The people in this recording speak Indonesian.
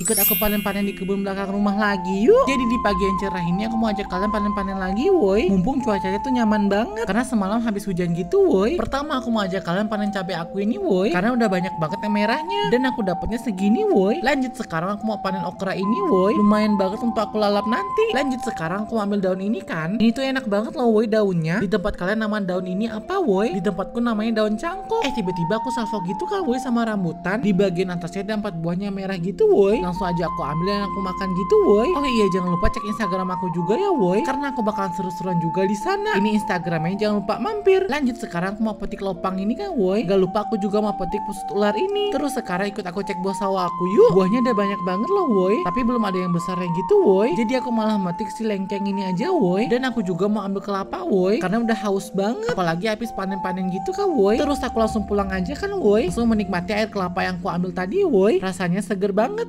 Ikut aku panen-panen di kebun belakang rumah lagi yuk Jadi di pagi yang cerah ini aku mau ajak kalian panen-panen lagi woi Mumpung cuacanya tuh nyaman banget Karena semalam habis hujan gitu woi Pertama aku mau ajak kalian panen cabai aku ini woi Karena udah banyak banget yang merahnya Dan aku dapatnya segini woi Lanjut sekarang aku mau panen okra ini woi Lumayan banget untuk aku lalap nanti Lanjut sekarang aku ambil daun ini kan Ini tuh enak banget loh woi daunnya Di tempat kalian nama daun ini apa woi Di tempatku namanya daun cangkok Eh tiba-tiba aku salvo gitu kan woi sama rambutan Di bagian atasnya ada empat buahnya merah gitu woi woi. Langsung aja aku ambil dan aku makan gitu woi. Oh iya jangan lupa cek Instagram aku juga ya woi. Karena aku bakalan seru-seruan juga di sana. Ini Instagramnya jangan lupa mampir. Lanjut sekarang aku mau petik lopang ini kan woi. Gak lupa aku juga mau petik pusut ular ini. Terus sekarang ikut aku cek buah sawah aku yuk. Buahnya udah banyak banget loh woi. Tapi belum ada yang besar yang gitu woi. Jadi aku malah metik si lengkeng ini aja woi. Dan aku juga mau ambil kelapa woi. Karena udah haus banget. Apalagi habis panen-panen gitu kan woi. Terus aku langsung pulang aja kan woi. Langsung menikmati air kelapa yang aku ambil tadi woi. Rasanya seger banget.